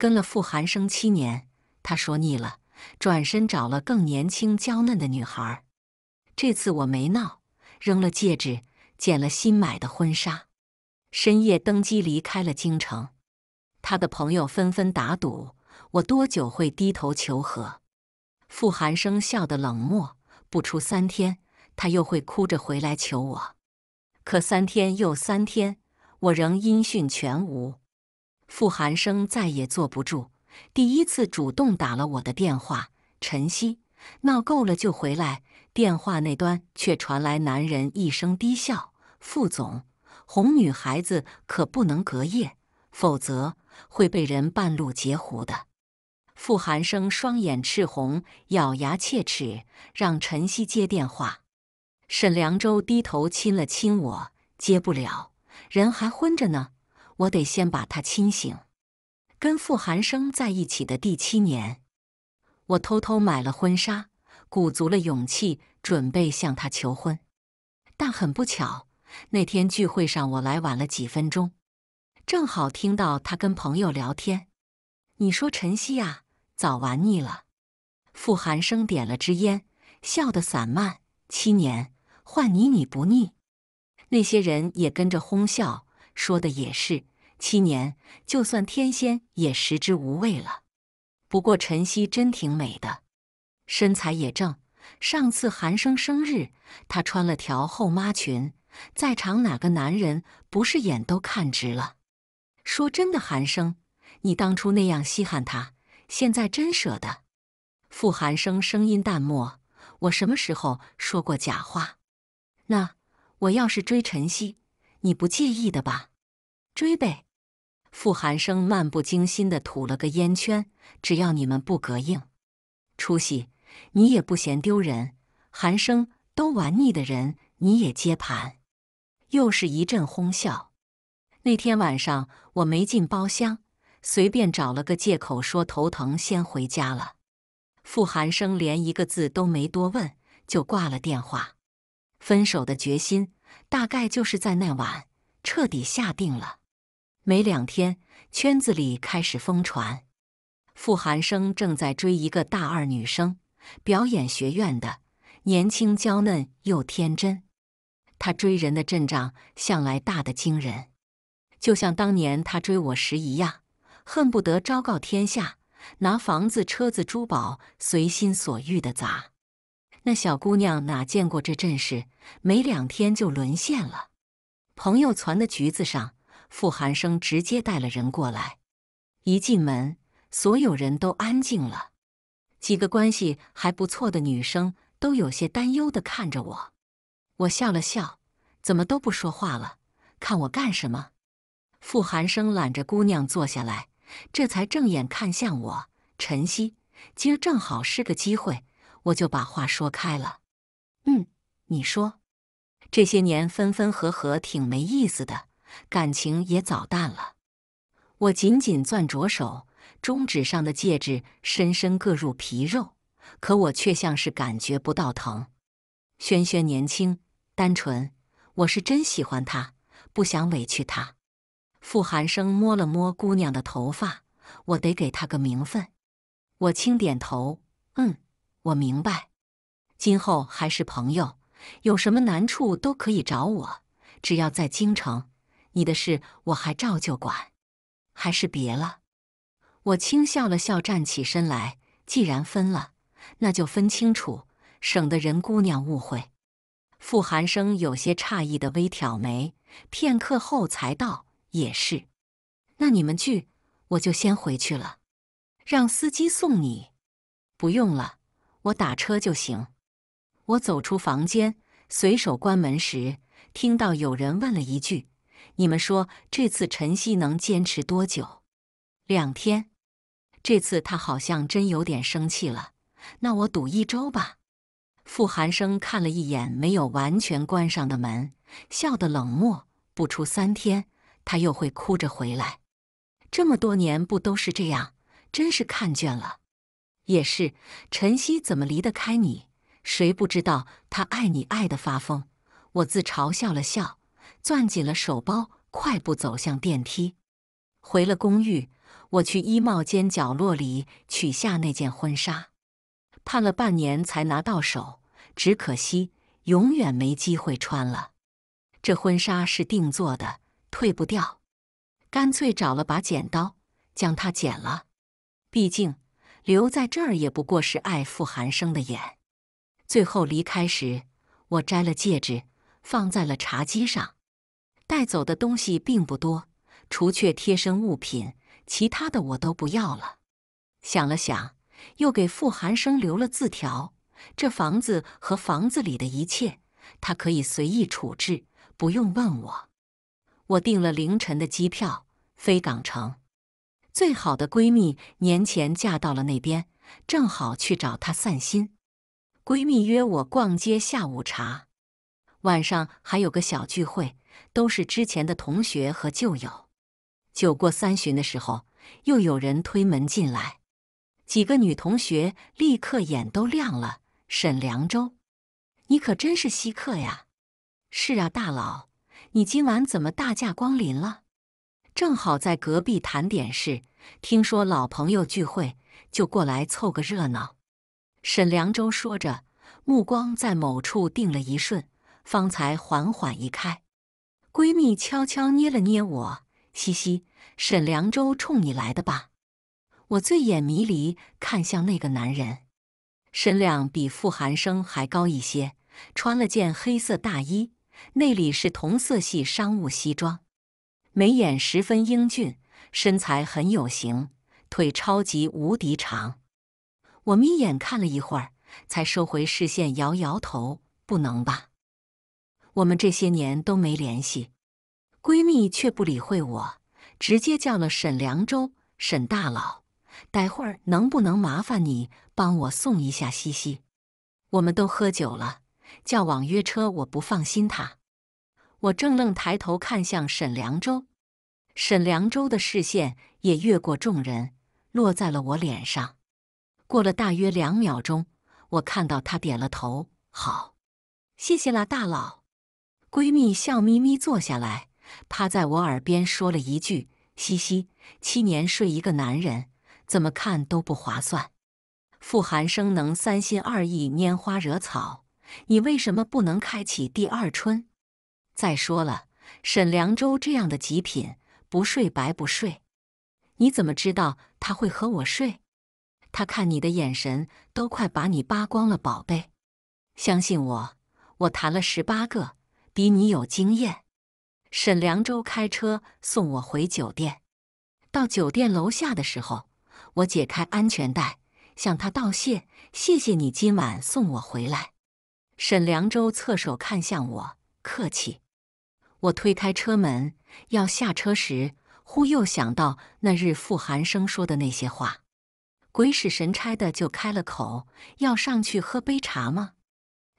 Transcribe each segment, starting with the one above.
跟了傅寒生七年，他说腻了，转身找了更年轻娇嫩的女孩。这次我没闹，扔了戒指，剪了新买的婚纱，深夜登机离开了京城。他的朋友纷纷打赌，我多久会低头求和。傅寒生笑得冷漠，不出三天，他又会哭着回来求我。可三天又三天，我仍音讯全无。傅寒生再也坐不住，第一次主动打了我的电话。晨曦，闹够了就回来。电话那端却传来男人一声低笑：“傅总，哄女孩子可不能隔夜，否则会被人半路截胡的。”傅寒生双眼赤红，咬牙切齿，让晨曦接电话。沈良舟低头亲了亲我，接不了，人还昏着呢。我得先把他亲醒。跟傅寒生在一起的第七年，我偷偷买了婚纱，鼓足了勇气准备向他求婚。但很不巧，那天聚会上我来晚了几分钟，正好听到他跟朋友聊天。你说晨曦啊，早玩腻了。傅寒生点了支烟，笑得散漫。七年换你你不腻？那些人也跟着哄笑，说的也是。七年，就算天仙也食之无味了。不过晨曦真挺美的，身材也正。上次寒生生日，她穿了条后妈裙，在场哪个男人不是眼都看直了？说真的，寒生，你当初那样稀罕她，现在真舍得？傅寒生声音淡漠：“我什么时候说过假话？那我要是追晨曦，你不介意的吧？追呗。”傅寒生漫不经心的吐了个烟圈，只要你们不膈应，出息，你也不嫌丢人。寒生都玩腻的人，你也接盘？又是一阵哄笑。那天晚上我没进包厢，随便找了个借口说头疼，先回家了。傅寒生连一个字都没多问，就挂了电话。分手的决心大概就是在那晚彻底下定了。没两天，圈子里开始疯传，傅寒生正在追一个大二女生，表演学院的，年轻娇嫩又天真。他追人的阵仗向来大得惊人，就像当年他追我时一样，恨不得昭告天下，拿房子、车子、珠宝随心所欲的砸。那小姑娘哪见过这阵势，没两天就沦陷了。朋友攒的橘子上。傅寒生直接带了人过来，一进门，所有人都安静了。几个关系还不错的女生都有些担忧的看着我，我笑了笑：“怎么都不说话了？看我干什么？”傅寒生揽着姑娘坐下来，这才正眼看向我：“晨曦，今儿正好是个机会，我就把话说开了。嗯，你说，这些年分分合合挺没意思的。”感情也早淡了，我紧紧攥着手，中指上的戒指深深割入皮肉，可我却像是感觉不到疼。轩轩年轻单纯，我是真喜欢他，不想委屈他。傅寒生摸了摸姑娘的头发，我得给他个名分。我轻点头，嗯，我明白。今后还是朋友，有什么难处都可以找我，只要在京城。你的事我还照旧管，还是别了。我轻笑了笑，站起身来。既然分了，那就分清楚，省得任姑娘误会。傅寒生有些诧异的微挑眉，片刻后才道：“也是。”那你们去，我就先回去了。让司机送你。不用了，我打车就行。我走出房间，随手关门时，听到有人问了一句。你们说这次陈曦能坚持多久？两天？这次他好像真有点生气了。那我赌一周吧。傅寒生看了一眼没有完全关上的门，笑得冷漠。不出三天，他又会哭着回来。这么多年不都是这样？真是看倦了。也是，陈曦怎么离得开你？谁不知道他爱你爱得发疯？我自嘲笑了笑。攥紧了手包，快步走向电梯。回了公寓，我去衣帽间角落里取下那件婚纱，盼了半年才拿到手，只可惜永远没机会穿了。这婚纱是定做的，退不掉，干脆找了把剪刀，将它剪了。毕竟留在这儿也不过是爱傅寒生的眼。最后离开时，我摘了戒指，放在了茶几上。带走的东西并不多，除却贴身物品，其他的我都不要了。想了想，又给傅寒生留了字条：这房子和房子里的一切，他可以随意处置，不用问我。我订了凌晨的机票，飞港城。最好的闺蜜年前嫁到了那边，正好去找她散心。闺蜜约我逛街、下午茶，晚上还有个小聚会。都是之前的同学和旧友。酒过三巡的时候，又有人推门进来，几个女同学立刻眼都亮了。沈凉州，你可真是稀客呀！是啊，大佬，你今晚怎么大驾光临了？正好在隔壁谈点事，听说老朋友聚会，就过来凑个热闹。沈凉州说着，目光在某处定了一瞬，方才缓缓移开。闺蜜悄悄捏了捏我，嘻嘻，沈凉州冲你来的吧？我醉眼迷离看向那个男人，身量比傅寒生还高一些，穿了件黑色大衣，内里是同色系商务西装，眉眼十分英俊，身材很有型，腿超级无敌长。我眯眼看了一会儿，才收回视线，摇摇头，不能吧？我们这些年都没联系，闺蜜却不理会我，直接叫了沈凉州，沈大佬，待会儿能不能麻烦你帮我送一下西西？我们都喝酒了，叫网约车我不放心他。我正愣，抬头看向沈凉州，沈凉州的视线也越过众人，落在了我脸上。过了大约两秒钟，我看到他点了头，好，谢谢啦，大佬。闺蜜笑眯眯坐下来，趴在我耳边说了一句：“嘻嘻，七年睡一个男人，怎么看都不划算。傅寒生能三心二意拈花惹草，你为什么不能开启第二春？再说了，沈凉州这样的极品，不睡白不睡。你怎么知道他会和我睡？他看你的眼神都快把你扒光了，宝贝。相信我，我谈了十八个。”比你有经验。沈凉州开车送我回酒店。到酒店楼下的时候，我解开安全带，向他道谢：“谢谢你今晚送我回来。”沈凉州侧手看向我：“客气。”我推开车门要下车时，忽又想到那日傅寒生说的那些话，鬼使神差的就开了口：“要上去喝杯茶吗？”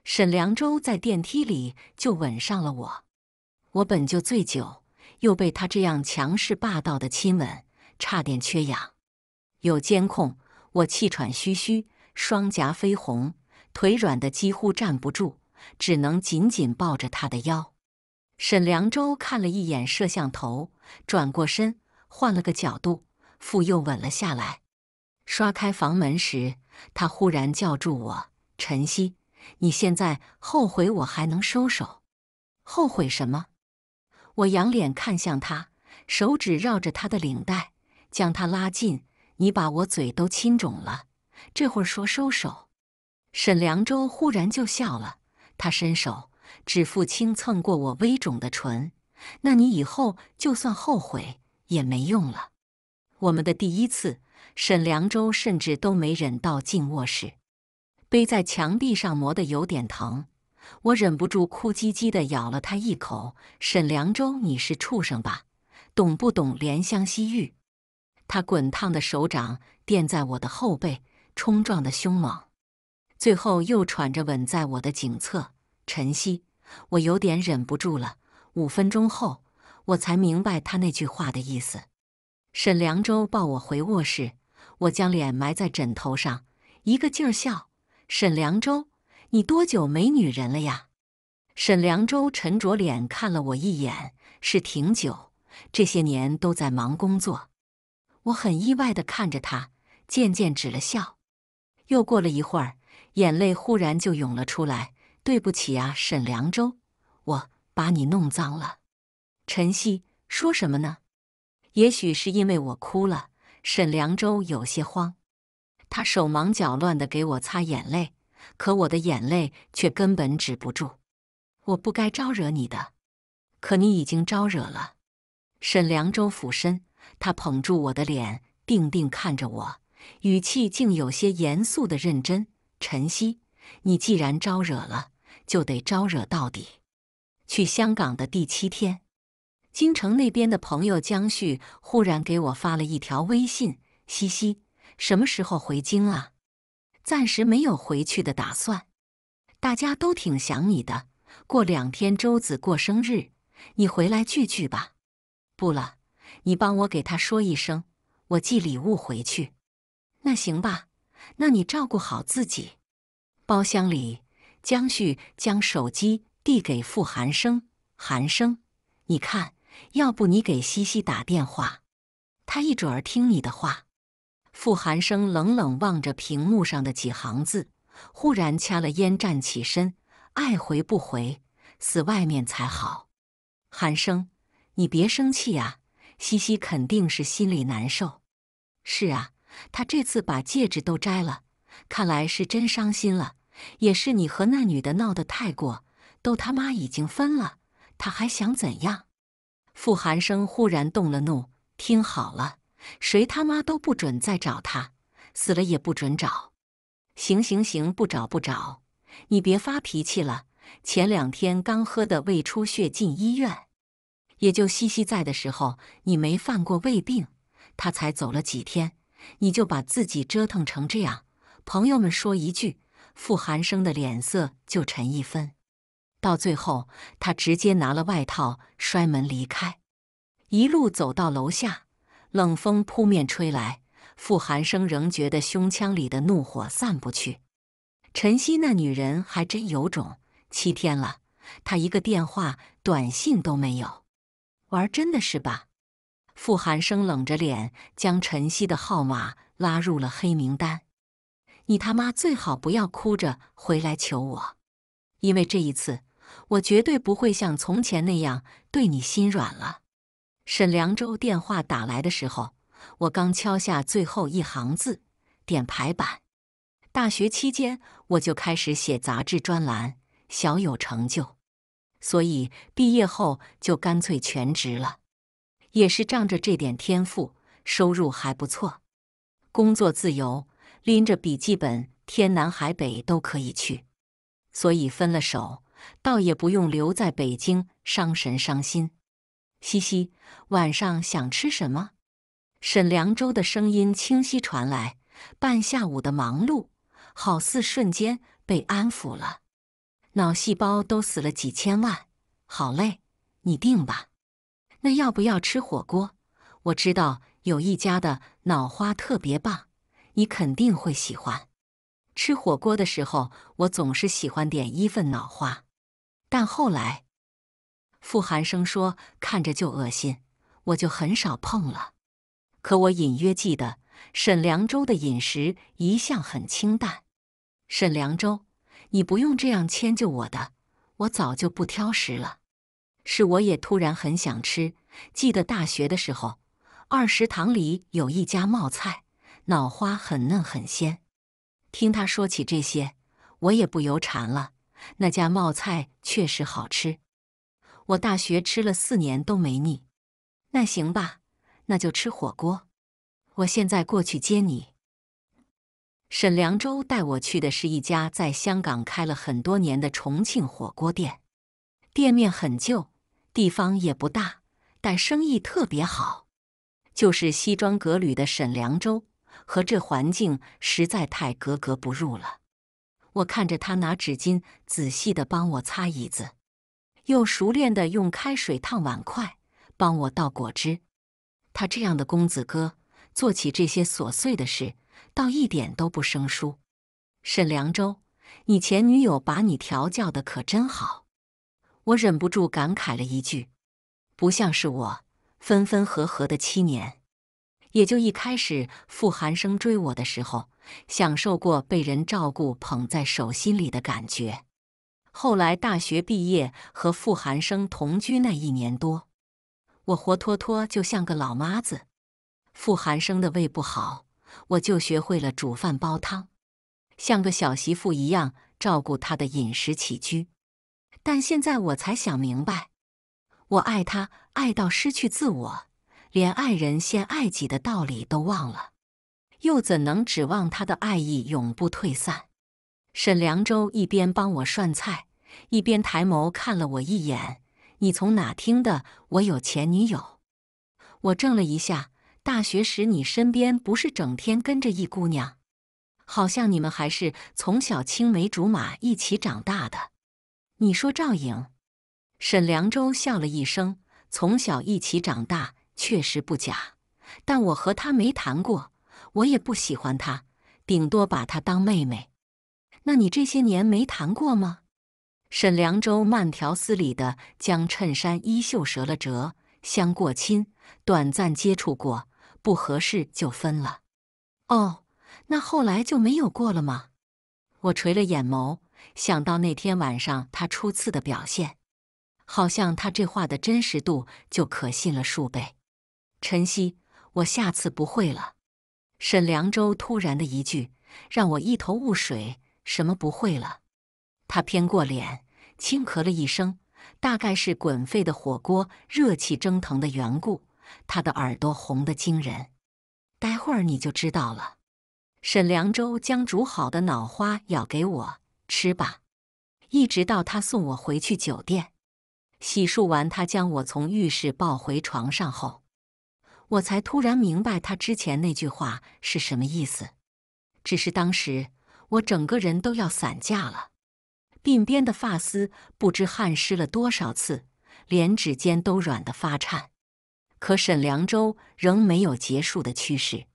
沈良洲在电梯里就吻上了我，我本就醉酒，又被他这样强势霸道的亲吻，差点缺氧。有监控，我气喘吁吁，双颊绯红，腿软的几乎站不住，只能紧紧抱着他的腰。沈良洲看了一眼摄像头，转过身，换了个角度，复又吻了下来。刷开房门时，他忽然叫住我：“晨曦。”你现在后悔，我还能收手？后悔什么？我仰脸看向他，手指绕着他的领带，将他拉近。你把我嘴都亲肿了，这会儿说收手？沈凉州忽然就笑了，他伸手，指腹轻蹭过我微肿的唇。那你以后就算后悔也没用了。我们的第一次，沈凉州甚至都没忍到进卧室。背在墙壁上磨得有点疼，我忍不住哭唧唧的咬了他一口。沈凉州，你是畜生吧？懂不懂怜香惜玉？他滚烫的手掌垫在我的后背，冲撞的凶猛，最后又喘着吻在我的颈侧。晨曦，我有点忍不住了。五分钟后，我才明白他那句话的意思。沈凉州抱我回卧室，我将脸埋在枕头上，一个劲儿笑。沈凉州，你多久没女人了呀？沈凉州沉着脸看了我一眼，是挺久，这些年都在忙工作。我很意外地看着他，渐渐止了笑。又过了一会儿，眼泪忽然就涌了出来。对不起啊，沈凉州，我把你弄脏了。陈曦说什么呢？也许是因为我哭了，沈凉州有些慌。他手忙脚乱的给我擦眼泪，可我的眼泪却根本止不住。我不该招惹你的，可你已经招惹了。沈凉州俯身，他捧住我的脸，定定看着我，语气竟有些严肃的认真。晨曦，你既然招惹了，就得招惹到底。去香港的第七天，京城那边的朋友江旭忽然给我发了一条微信，嘻嘻。什么时候回京啊？暂时没有回去的打算。大家都挺想你的。过两天周子过生日，你回来聚聚吧。不了，你帮我给他说一声，我寄礼物回去。那行吧。那你照顾好自己。包厢里，江旭将手机递给傅寒生。寒生，你看，要不你给西西打电话，他一准儿听你的话。傅寒生冷冷望着屏幕上的几行字，忽然掐了烟，站起身：“爱回不回，死外面才好。”寒生，你别生气呀，西西肯定是心里难受。是啊，他这次把戒指都摘了，看来是真伤心了。也是你和那女的闹得太过，都他妈已经分了，他还想怎样？傅寒生忽然动了怒：“听好了。”谁他妈都不准再找他，死了也不准找。行行行，不找不找，你别发脾气了。前两天刚喝的胃出血进医院，也就西西在的时候你没犯过胃病。他才走了几天，你就把自己折腾成这样。朋友们说一句，傅寒生的脸色就沉一分。到最后，他直接拿了外套摔门离开，一路走到楼下。冷风扑面吹来，傅寒生仍觉得胸腔里的怒火散不去。陈曦那女人还真有种，七天了，她一个电话、短信都没有，玩真的是吧？傅寒生冷着脸将陈曦的号码拉入了黑名单。你他妈最好不要哭着回来求我，因为这一次我绝对不会像从前那样对你心软了。沈良洲电话打来的时候，我刚敲下最后一行字，点排版。大学期间我就开始写杂志专栏，小有成就，所以毕业后就干脆全职了。也是仗着这点天赋，收入还不错，工作自由，拎着笔记本天南海北都可以去。所以分了手，倒也不用留在北京伤神伤心。嘻嘻，晚上想吃什么？沈良舟的声音清晰传来，半下午的忙碌好似瞬间被安抚了，脑细胞都死了几千万，好累，你定吧。那要不要吃火锅？我知道有一家的脑花特别棒，你肯定会喜欢。吃火锅的时候，我总是喜欢点一份脑花，但后来。傅寒生说：“看着就恶心，我就很少碰了。可我隐约记得，沈良洲的饮食一向很清淡。沈良洲，你不用这样迁就我的，我早就不挑食了。是我也突然很想吃。记得大学的时候，二食堂里有一家冒菜，脑花很嫩很鲜。听他说起这些，我也不由馋了。那家冒菜确实好吃。”我大学吃了四年都没腻，那行吧，那就吃火锅。我现在过去接你。沈良洲带我去的是一家在香港开了很多年的重庆火锅店，店面很旧，地方也不大，但生意特别好。就是西装革履的沈良洲和这环境实在太格格不入了。我看着他拿纸巾仔细的帮我擦椅子。又熟练地用开水烫碗筷，帮我倒果汁。他这样的公子哥，做起这些琐碎的事，倒一点都不生疏。沈凉舟，你前女友把你调教的可真好，我忍不住感慨了一句。不像是我，分分合合的七年，也就一开始傅寒生追我的时候，享受过被人照顾、捧在手心里的感觉。后来大学毕业，和傅寒生同居那一年多，我活脱脱就像个老妈子。傅寒生的胃不好，我就学会了煮饭煲汤，像个小媳妇一样照顾他的饮食起居。但现在我才想明白，我爱他，爱到失去自我，连爱人先爱己的道理都忘了，又怎能指望他的爱意永不退散？沈良洲一边帮我涮菜，一边抬眸看了我一眼：“你从哪听的我有前女友？”我怔了一下。大学时你身边不是整天跟着一姑娘，好像你们还是从小青梅竹马一起长大的。你说赵颖？沈良洲笑了一声：“从小一起长大确实不假，但我和她没谈过，我也不喜欢她，顶多把她当妹妹。”那你这些年没谈过吗？沈凉州慢条斯理的将衬衫衣袖折了折，相过亲，短暂接触过，不合适就分了。哦，那后来就没有过了吗？我垂了眼眸，想到那天晚上他初次的表现，好像他这话的真实度就可信了数倍。晨曦，我下次不会了。沈凉州突然的一句，让我一头雾水。什么不会了？他偏过脸，轻咳了一声，大概是滚沸的火锅热气蒸腾的缘故，他的耳朵红得惊人。待会儿你就知道了。沈良舟将煮好的脑花舀给我吃吧。一直到他送我回去酒店，洗漱完，他将我从浴室抱回床上后，我才突然明白他之前那句话是什么意思。只是当时。我整个人都要散架了，鬓边的发丝不知汗湿了多少次，连指尖都软得发颤。可沈良舟仍没有结束的趋势。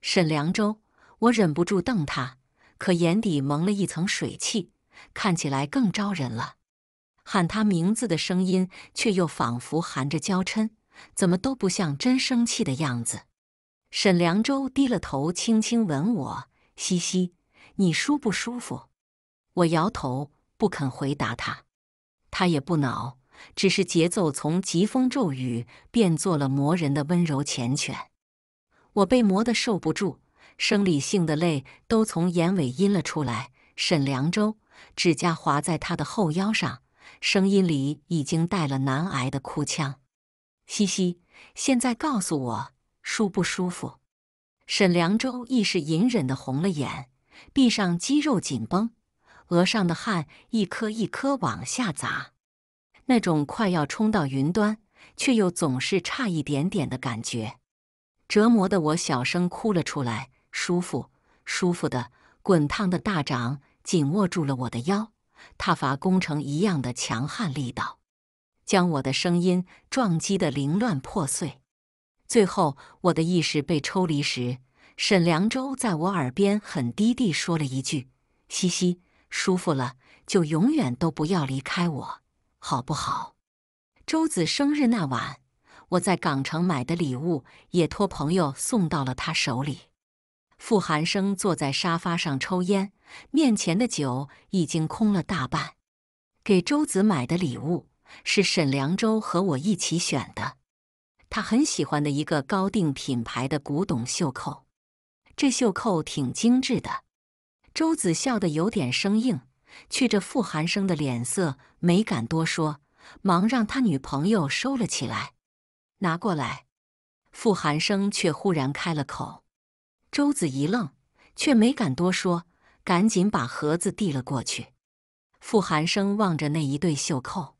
沈良舟，我忍不住瞪他，可眼底蒙了一层水汽，看起来更招人了。喊他名字的声音却又仿佛含着娇嗔，怎么都不像真生气的样子。沈良舟低了头，轻轻吻我，嘻嘻。你舒不舒服？我摇头不肯回答他，他也不恼，只是节奏从疾风骤雨变作了磨人的温柔缱绻。我被磨得受不住，生理性的泪都从眼尾阴了出来。沈凉州指甲划在他的后腰上，声音里已经带了难挨的哭腔。嘻嘻，现在告诉我舒不舒服？沈凉州亦是隐忍的红了眼。臂上肌肉紧绷，额上的汗一颗一颗往下砸，那种快要冲到云端却又总是差一点点的感觉，折磨的我小声哭了出来。舒服，舒服的滚烫的大掌紧握住了我的腰，踏伐工程一样的强悍力道，将我的声音撞击的凌乱破碎。最后，我的意识被抽离时。沈良洲在我耳边很低地说了一句：“嘻嘻，舒服了就永远都不要离开我，好不好？”周子生日那晚，我在港城买的礼物也托朋友送到了他手里。傅寒生坐在沙发上抽烟，面前的酒已经空了大半。给周子买的礼物是沈良洲和我一起选的，他很喜欢的一个高定品牌的古董袖扣。这袖扣挺精致的，周子笑得有点生硬，觑着傅寒生的脸色，没敢多说，忙让他女朋友收了起来。拿过来，傅寒生却忽然开了口。周子一愣，却没敢多说，赶紧把盒子递了过去。傅寒生望着那一对袖扣，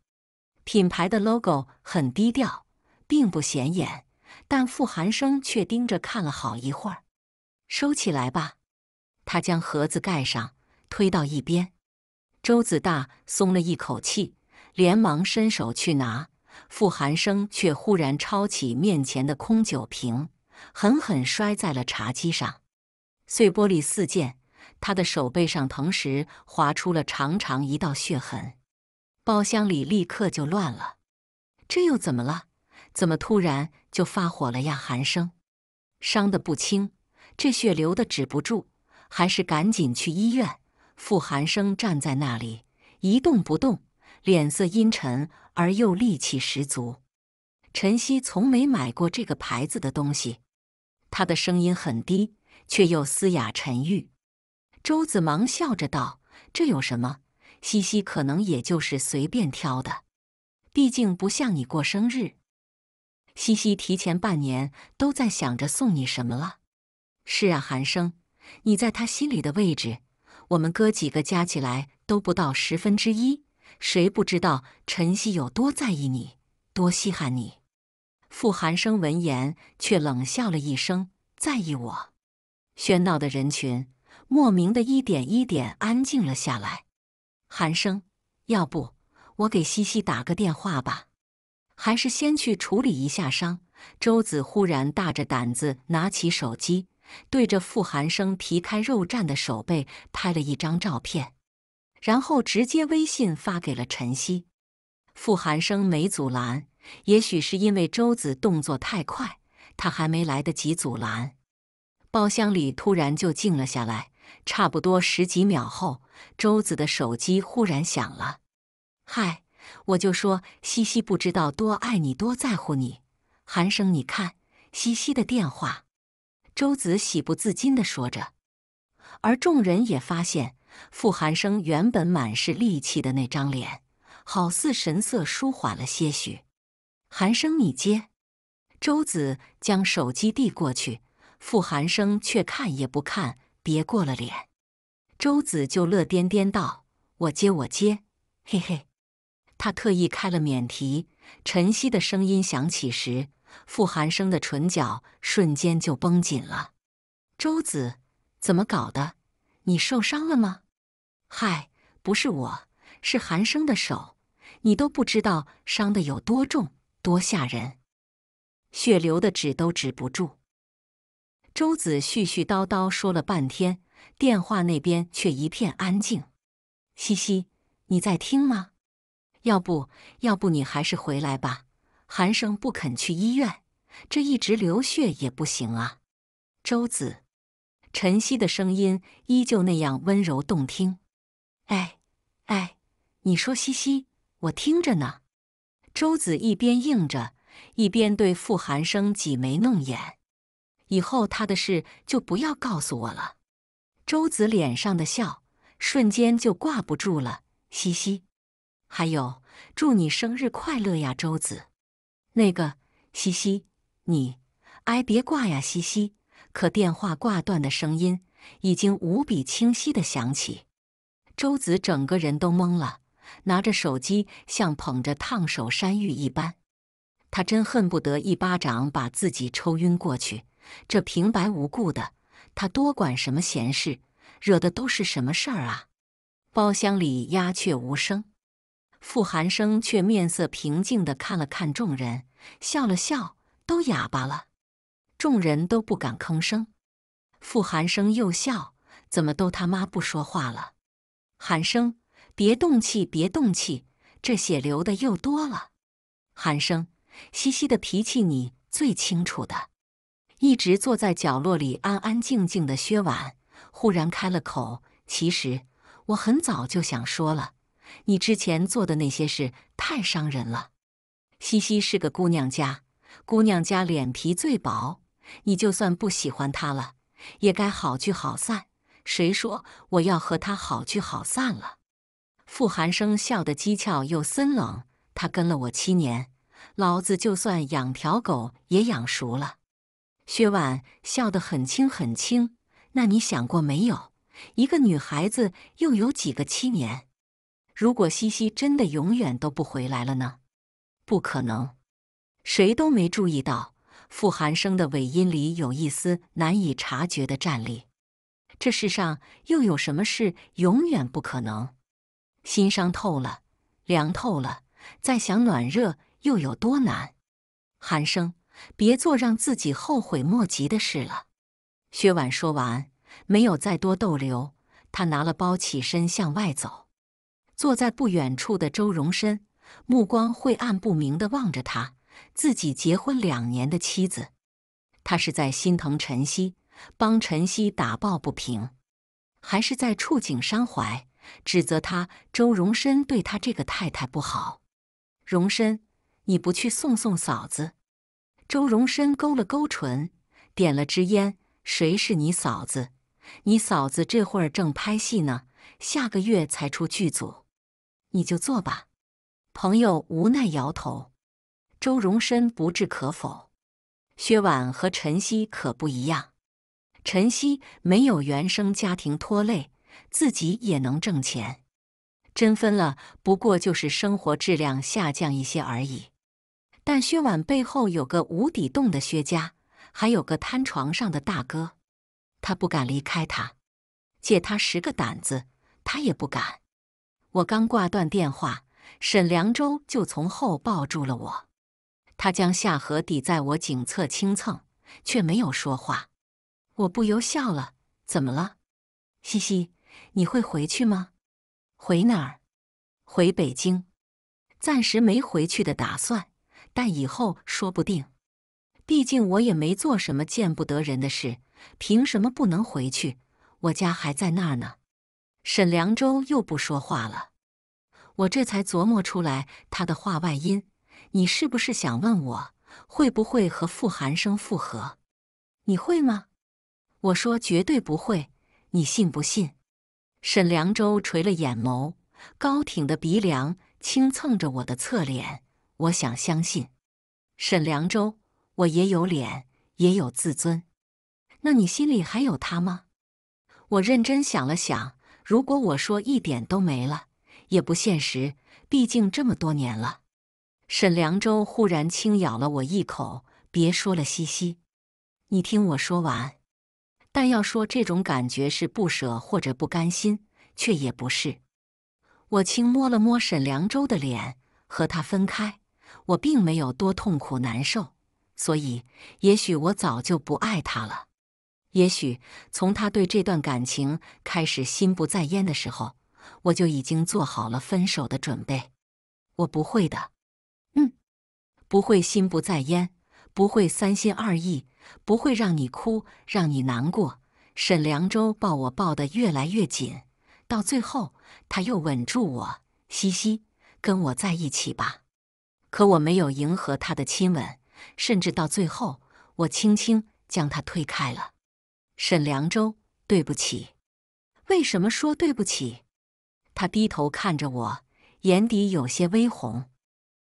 品牌的 logo 很低调，并不显眼，但傅寒生却盯着看了好一会儿。收起来吧。他将盒子盖上，推到一边。周子大松了一口气，连忙伸手去拿。傅寒生却忽然抄起面前的空酒瓶，狠狠摔在了茶几上，碎玻璃四溅，他的手背上同时划出了长长一道血痕。包厢里立刻就乱了。这又怎么了？怎么突然就发火了呀，寒生？伤得不轻。这血流的止不住，还是赶紧去医院。傅寒生站在那里一动不动，脸色阴沉而又戾气十足。晨曦从没买过这个牌子的东西，他的声音很低，却又嘶哑沉郁。周子忙笑着道：“这有什么？西西可能也就是随便挑的，毕竟不像你过生日。西西提前半年都在想着送你什么了。”是啊，寒生，你在他心里的位置，我们哥几个加起来都不到十分之一。谁不知道晨曦有多在意你，多稀罕你？傅寒生闻言却冷笑了一声：“在意我？”喧闹的人群莫名的一点一点安静了下来。寒生，要不我给西西打个电话吧？还是先去处理一下伤？周子忽然大着胆子拿起手机。对着傅寒生皮开肉绽的手背拍了一张照片，然后直接微信发给了陈曦。傅寒生没阻拦，也许是因为周子动作太快，他还没来得及阻拦。包厢里突然就静了下来，差不多十几秒后，周子的手机忽然响了：“嗨，我就说，西西不知道多爱你，多在乎你。寒生，你看，西西的电话。”周子喜不自禁地说着，而众人也发现傅寒生原本满是戾气的那张脸，好似神色舒缓了些许。寒生，你接。周子将手机递过去，傅寒生却看也不看，别过了脸。周子就乐颠颠道：“我接，我接，嘿嘿。”他特意开了免提，晨曦的声音响起时。傅寒生的唇角瞬间就绷紧了。周子，怎么搞的？你受伤了吗？嗨，不是我，是寒生的手。你都不知道伤的有多重，多吓人，血流的止都止不住。周子絮絮叨叨说了半天，电话那边却一片安静。西西，你在听吗？要不要不你还是回来吧。韩生不肯去医院，这一直流血也不行啊。周子，晨曦的声音依旧那样温柔动听。哎，哎，你说，西西，我听着呢。周子一边应着，一边对傅寒生挤眉弄眼。以后他的事就不要告诉我了。周子脸上的笑瞬间就挂不住了。西西，还有，祝你生日快乐呀，周子。那个，西西，你，哎，别挂呀，西西。可电话挂断的声音已经无比清晰的响起，周子整个人都懵了，拿着手机像捧着烫手山芋一般，他真恨不得一巴掌把自己抽晕过去。这平白无故的，他多管什么闲事，惹的都是什么事儿啊？包厢里鸦雀无声。傅寒生却面色平静地看了看众人，笑了笑：“都哑巴了。”众人都不敢吭声。傅寒生又笑：“怎么都他妈不说话了？”寒生，别动气，别动气，这血流的又多了。寒生，西西的脾气你最清楚的。一直坐在角落里安安静静的薛婉忽然开了口：“其实我很早就想说了。”你之前做的那些事太伤人了。西西是个姑娘家，姑娘家脸皮最薄。你就算不喜欢她了，也该好聚好散。谁说我要和她好聚好散了？傅寒生笑得讥诮又森冷。他跟了我七年，老子就算养条狗也养熟了。薛婉笑得很轻很轻。那你想过没有？一个女孩子又有几个七年？如果西西真的永远都不回来了呢？不可能，谁都没注意到傅寒生的尾音里有一丝难以察觉的颤栗。这世上又有什么事永远不可能？心伤透了，凉透了，再想暖热又有多难？寒生，别做让自己后悔莫及的事了。薛婉说完，没有再多逗留，他拿了包，起身向外走。坐在不远处的周荣深，目光晦暗不明地望着他自己结婚两年的妻子。他是在心疼晨曦，帮晨曦打抱不平，还是在触景伤怀，指责他周荣深对他这个太太不好？荣深，你不去送送嫂子？周荣深勾了勾唇，点了支烟。谁是你嫂子？你嫂子这会儿正拍戏呢，下个月才出剧组。你就做吧，朋友无奈摇头。周荣深不置可否。薛婉和陈曦可不一样，陈曦没有原生家庭拖累，自己也能挣钱。真分了，不过就是生活质量下降一些而已。但薛婉背后有个无底洞的薛家，还有个瘫床上的大哥，他不敢离开他，借他十个胆子，他也不敢。我刚挂断电话，沈良洲就从后抱住了我，他将下颌抵在我颈侧轻蹭，却没有说话。我不由笑了：“怎么了？嘻嘻，你会回去吗？回哪儿？回北京。暂时没回去的打算，但以后说不定。毕竟我也没做什么见不得人的事，凭什么不能回去？我家还在那儿呢。”沈良洲又不说话了，我这才琢磨出来他的话外音：“你是不是想问我会不会和傅寒生复合？你会吗？”我说：“绝对不会。”你信不信？沈良洲垂了眼眸，高挺的鼻梁轻蹭着我的侧脸。我想相信沈良洲，我也有脸，也有自尊。那你心里还有他吗？我认真想了想。如果我说一点都没了，也不现实。毕竟这么多年了。沈凉州忽然轻咬了我一口，别说了，西西，你听我说完。但要说这种感觉是不舍或者不甘心，却也不是。我轻摸了摸沈凉州的脸，和他分开，我并没有多痛苦难受，所以也许我早就不爱他了。也许从他对这段感情开始心不在焉的时候，我就已经做好了分手的准备。我不会的，嗯，不会心不在焉，不会三心二意，不会让你哭，让你难过。沈凉州抱我抱得越来越紧，到最后他又稳住我，嘻嘻，跟我在一起吧。可我没有迎合他的亲吻，甚至到最后，我轻轻将他推开了。沈凉州，对不起。为什么说对不起？他低头看着我，眼底有些微红。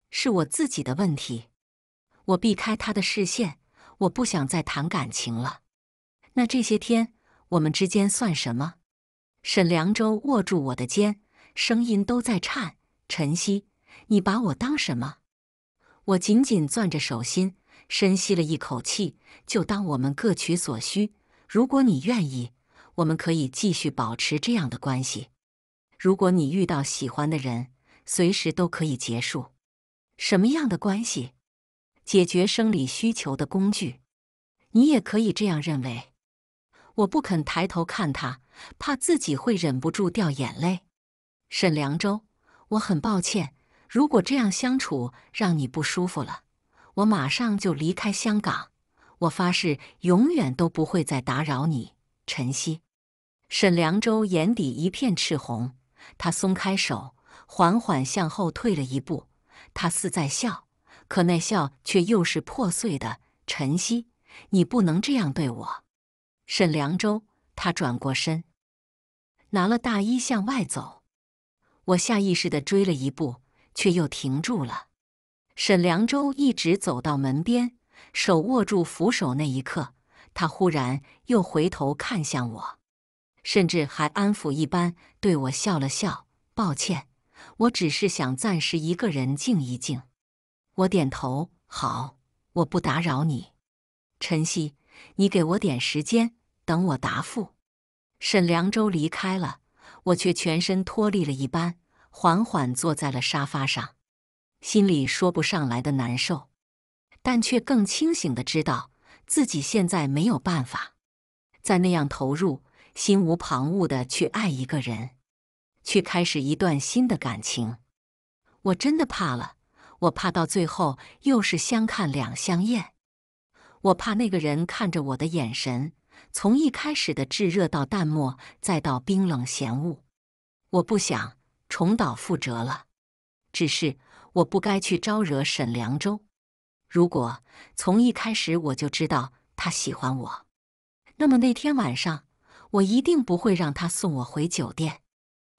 是我自己的问题。我避开他的视线，我不想再谈感情了。那这些天我们之间算什么？沈凉州握住我的肩，声音都在颤。晨曦，你把我当什么？我紧紧攥着手心，深吸了一口气，就当我们各取所需。如果你愿意，我们可以继续保持这样的关系。如果你遇到喜欢的人，随时都可以结束。什么样的关系？解决生理需求的工具。你也可以这样认为。我不肯抬头看他，怕自己会忍不住掉眼泪。沈良舟，我很抱歉，如果这样相处让你不舒服了，我马上就离开香港。我发誓，永远都不会再打扰你，晨曦。沈凉州眼底一片赤红，他松开手，缓缓向后退了一步。他似在笑，可那笑却又是破碎的。晨曦，你不能这样对我，沈凉州。他转过身，拿了大衣向外走。我下意识的追了一步，却又停住了。沈凉州一直走到门边。手握住扶手那一刻，他忽然又回头看向我，甚至还安抚一般对我笑了笑：“抱歉，我只是想暂时一个人静一静。”我点头：“好，我不打扰你。”晨曦，你给我点时间，等我答复。沈凉舟离开了，我却全身脱力了一般，缓缓坐在了沙发上，心里说不上来的难受。但却更清醒的知道自己现在没有办法再那样投入、心无旁骛的去爱一个人，去开始一段新的感情。我真的怕了，我怕到最后又是相看两相厌。我怕那个人看着我的眼神，从一开始的炙热到淡漠，再到冰冷嫌恶。我不想重蹈覆辙了，只是我不该去招惹沈凉舟。如果从一开始我就知道他喜欢我，那么那天晚上我一定不会让他送我回酒店。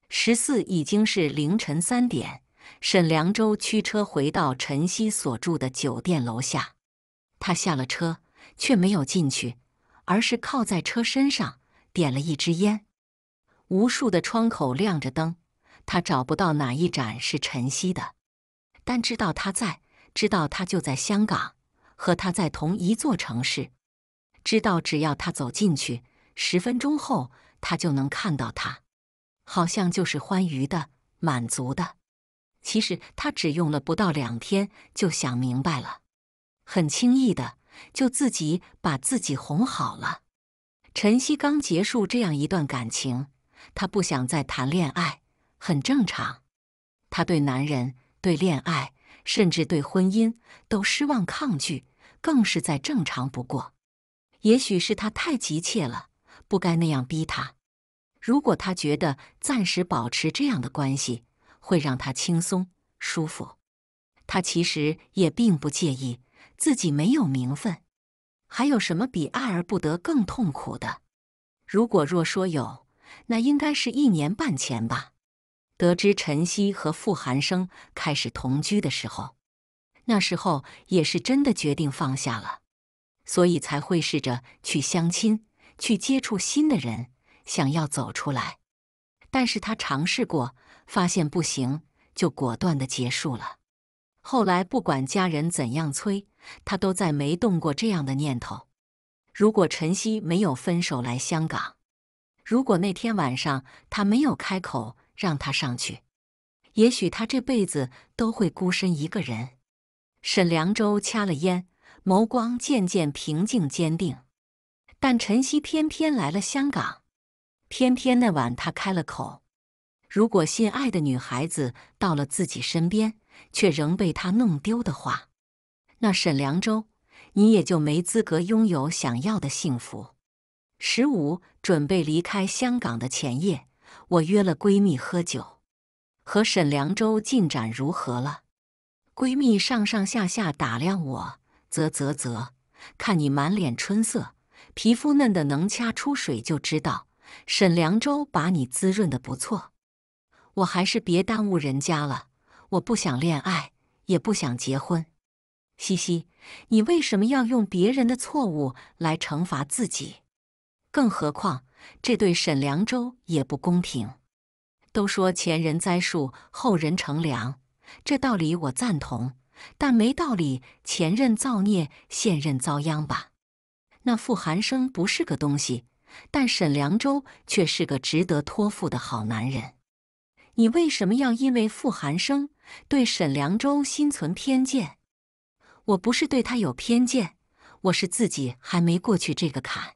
十四已经是凌晨三点，沈良洲驱车回到晨曦所住的酒店楼下，他下了车，却没有进去，而是靠在车身上点了一支烟。无数的窗口亮着灯，他找不到哪一盏是晨曦的，但知道他在。知道他就在香港，和他在同一座城市。知道只要他走进去，十分钟后他就能看到他。好像就是欢愉的、满足的。其实他只用了不到两天就想明白了，很轻易的就自己把自己哄好了。晨曦刚结束这样一段感情，他不想再谈恋爱，很正常。他对男人，对恋爱。甚至对婚姻都失望抗拒，更是再正常不过。也许是他太急切了，不该那样逼他。如果他觉得暂时保持这样的关系会让他轻松舒服，他其实也并不介意自己没有名分。还有什么比爱而不得更痛苦的？如果若说有，那应该是一年半前吧。得知陈曦和傅寒生开始同居的时候，那时候也是真的决定放下了，所以才会试着去相亲，去接触新的人，想要走出来。但是他尝试过，发现不行，就果断的结束了。后来不管家人怎样催，他都再没动过这样的念头。如果陈曦没有分手来香港，如果那天晚上他没有开口。让他上去，也许他这辈子都会孤身一个人。沈良舟掐了烟，眸光渐渐平静坚定。但陈曦偏偏来了香港，偏偏那晚他开了口：“如果心爱的女孩子到了自己身边，却仍被他弄丢的话，那沈良舟，你也就没资格拥有想要的幸福。”十五准备离开香港的前夜。我约了闺蜜喝酒，和沈良洲进展如何了？闺蜜上上下下打量我，啧啧啧，看你满脸春色，皮肤嫩的能掐出水，就知道沈良洲把你滋润的不错。我还是别耽误人家了，我不想恋爱，也不想结婚。嘻嘻，你为什么要用别人的错误来惩罚自己？更何况……这对沈凉州也不公平。都说前人栽树，后人乘凉，这道理我赞同，但没道理前任造孽，现任遭殃吧？那傅寒生不是个东西，但沈凉州却是个值得托付的好男人。你为什么要因为傅寒生对沈凉州心存偏见？我不是对他有偏见，我是自己还没过去这个坎。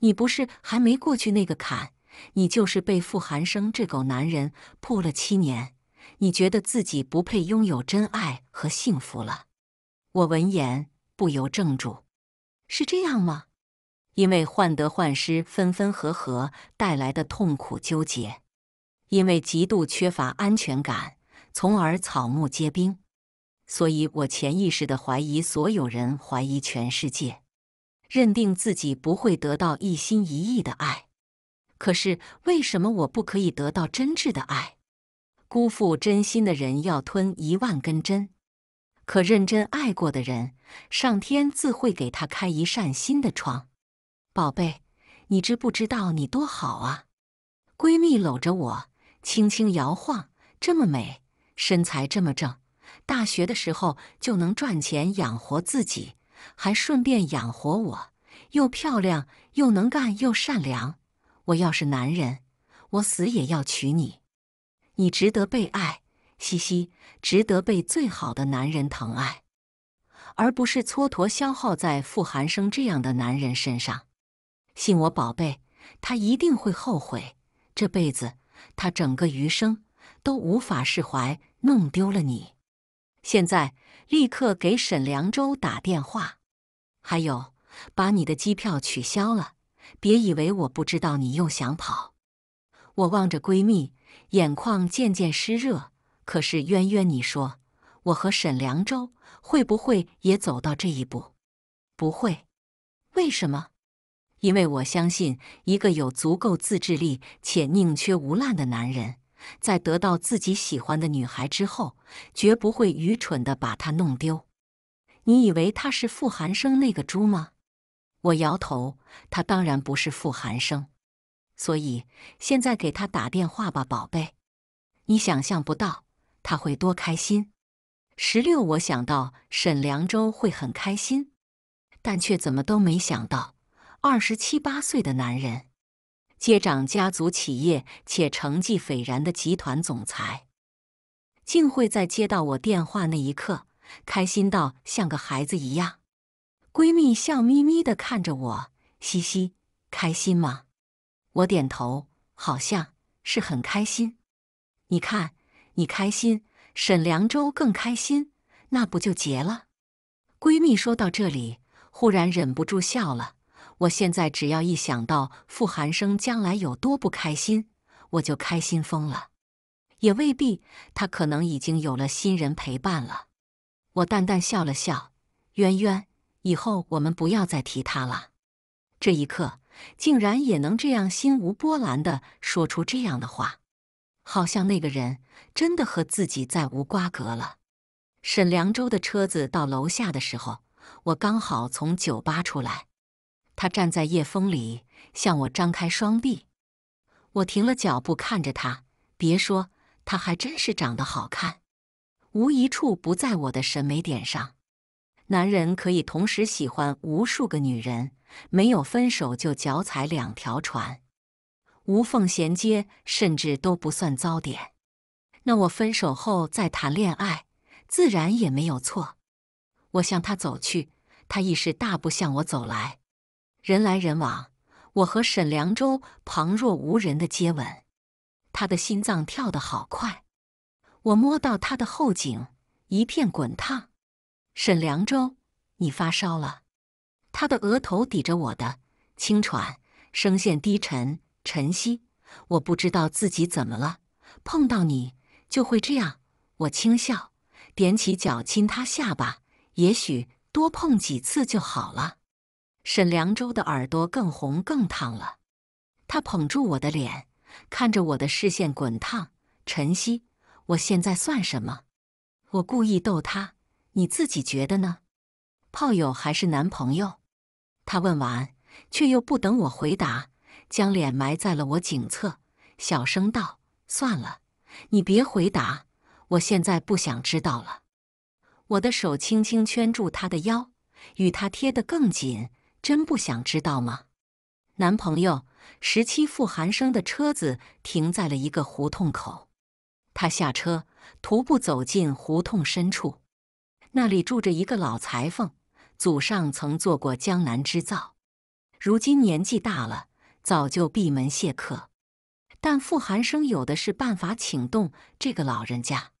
你不是还没过去那个坎？你就是被傅寒生这狗男人扑了七年，你觉得自己不配拥有真爱和幸福了。我闻言不由怔住，是这样吗？因为患得患失、分分合合带来的痛苦纠结，因为极度缺乏安全感，从而草木皆兵，所以我潜意识的怀疑所有人，怀疑全世界。认定自己不会得到一心一意的爱，可是为什么我不可以得到真挚的爱？辜负真心的人要吞一万根针，可认真爱过的人，上天自会给他开一扇新的窗。宝贝，你知不知道你多好啊？闺蜜搂着我，轻轻摇晃，这么美，身材这么正，大学的时候就能赚钱养活自己。还顺便养活我，又漂亮，又能干，又善良。我要是男人，我死也要娶你。你值得被爱，嘻嘻，值得被最好的男人疼爱，而不是蹉跎消耗在傅寒生这样的男人身上。信我，宝贝，他一定会后悔。这辈子，他整个余生都无法释怀，弄丢了你。现在立刻给沈凉州打电话，还有把你的机票取消了。别以为我不知道你又想跑。我望着闺蜜，眼眶渐渐湿热。可是渊渊，你说我和沈凉州会不会也走到这一步？不会，为什么？因为我相信一个有足够自制力且宁缺毋滥的男人。在得到自己喜欢的女孩之后，绝不会愚蠢的把她弄丢。你以为他是傅寒生那个猪吗？我摇头，他当然不是傅寒生。所以现在给他打电话吧，宝贝。你想象不到他会多开心。十六，我想到沈凉舟会很开心，但却怎么都没想到二十七八岁的男人。接掌家族企业且成绩斐然的集团总裁，竟会在接到我电话那一刻开心到像个孩子一样。闺蜜笑眯眯地看着我，嘻嘻，开心吗？我点头，好像是很开心。你看，你开心，沈凉州更开心，那不就结了？闺蜜说到这里，忽然忍不住笑了。我现在只要一想到傅寒生将来有多不开心，我就开心疯了。也未必，他可能已经有了新人陪伴了。我淡淡笑了笑：“渊渊，以后我们不要再提他了。”这一刻，竟然也能这样心无波澜地说出这样的话，好像那个人真的和自己再无瓜葛了。沈凉州的车子到楼下的时候，我刚好从酒吧出来。他站在夜风里，向我张开双臂。我停了脚步，看着他。别说，他还真是长得好看，无一处不在我的审美点上。男人可以同时喜欢无数个女人，没有分手就脚踩两条船，无缝衔接，甚至都不算糟点。那我分手后再谈恋爱，自然也没有错。我向他走去，他亦是大步向我走来。人来人往，我和沈凉州旁若无人的接吻，他的心脏跳得好快。我摸到他的后颈，一片滚烫。沈凉州，你发烧了。他的额头抵着我的，轻喘，声线低沉。晨曦，我不知道自己怎么了，碰到你就会这样。我轻笑，踮起脚亲他下巴。也许多碰几次就好了。沈良洲的耳朵更红更烫了，他捧住我的脸，看着我的视线滚烫。晨曦，我现在算什么？我故意逗他：“你自己觉得呢？炮友还是男朋友？”他问完，却又不等我回答，将脸埋在了我颈侧，小声道：“算了，你别回答，我现在不想知道了。”我的手轻轻圈住他的腰，与他贴得更紧。真不想知道吗，男朋友？十七，傅寒生的车子停在了一个胡同口，他下车，徒步走进胡同深处。那里住着一个老裁缝，祖上曾做过江南织造，如今年纪大了，早就闭门谢客。但傅寒生有的是办法，请动这个老人家。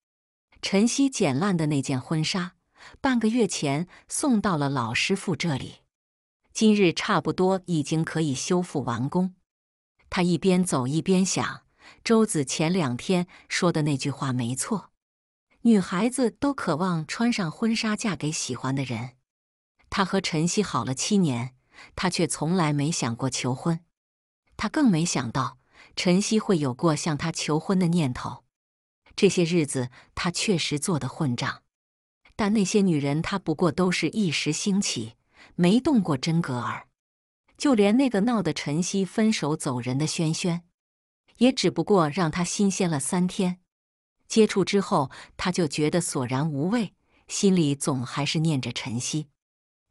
晨曦捡烂的那件婚纱，半个月前送到了老师傅这里。今日差不多已经可以修复完工。他一边走一边想，周子前两天说的那句话没错，女孩子都渴望穿上婚纱嫁给喜欢的人。他和晨曦好了七年，他却从来没想过求婚。他更没想到晨曦会有过向他求婚的念头。这些日子他确实做的混账，但那些女人他不过都是一时兴起。没动过真格儿，就连那个闹得晨曦分手走人的轩轩，也只不过让他新鲜了三天。接触之后，他就觉得索然无味，心里总还是念着晨曦。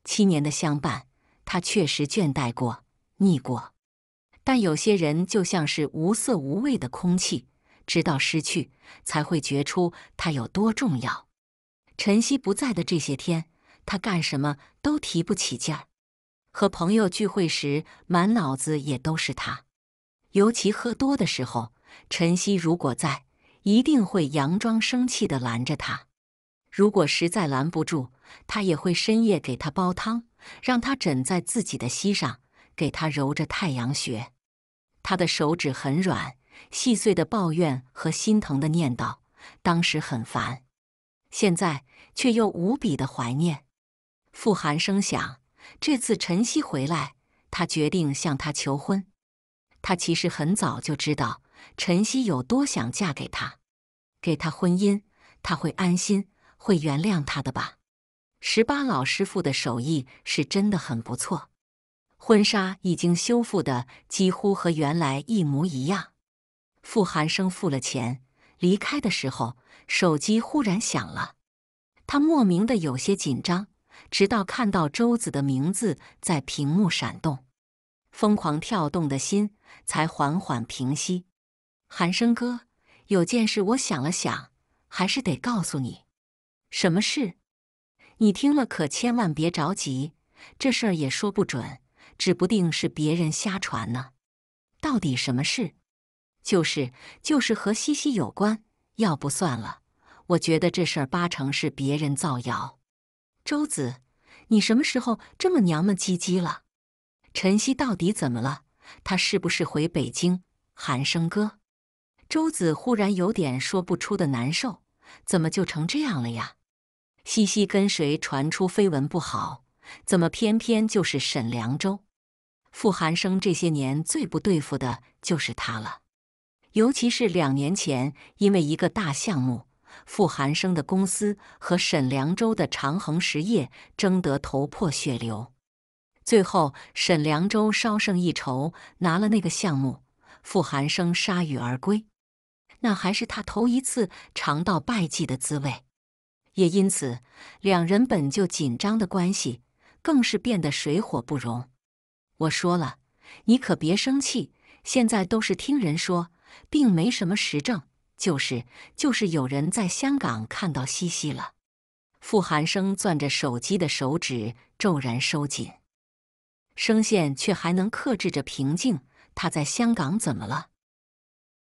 七年的相伴，他确实倦怠过、腻过，但有些人就像是无色无味的空气，直到失去，才会觉出他有多重要。晨曦不在的这些天。他干什么都提不起劲儿，和朋友聚会时满脑子也都是他，尤其喝多的时候。晨曦如果在，一定会佯装生气的拦着他；如果实在拦不住，他也会深夜给他煲汤，让他枕在自己的膝上，给他揉着太阳穴。他的手指很软，细碎的抱怨和心疼的念叨，当时很烦，现在却又无比的怀念。傅寒生想，这次晨曦回来，他决定向她求婚。他其实很早就知道晨曦有多想嫁给他，给他婚姻，他会安心，会原谅他的吧。十八老师傅的手艺是真的很不错，婚纱已经修复的几乎和原来一模一样。傅寒生付了钱，离开的时候，手机忽然响了，他莫名的有些紧张。直到看到周子的名字在屏幕闪动，疯狂跳动的心才缓缓平息。寒生哥，有件事我想了想，还是得告诉你。什么事？你听了可千万别着急，这事儿也说不准，指不定是别人瞎传呢。到底什么事？就是就是和西西有关。要不算了，我觉得这事儿八成是别人造谣。周子，你什么时候这么娘们唧唧了？晨曦到底怎么了？他是不是回北京？寒生哥，周子忽然有点说不出的难受，怎么就成这样了呀？西西跟谁传出绯闻不好？怎么偏偏就是沈凉州？傅寒生这些年最不对付的就是他了，尤其是两年前因为一个大项目。傅寒生的公司和沈良洲的长恒实业争得头破血流，最后沈良洲稍胜一筹，拿了那个项目，傅寒生铩羽而归。那还是他头一次尝到败绩的滋味，也因此两人本就紧张的关系，更是变得水火不容。我说了，你可别生气，现在都是听人说，并没什么实证。就是就是有人在香港看到西西了，傅寒生攥着手机的手指骤然收紧，声线却还能克制着平静。他在香港怎么了？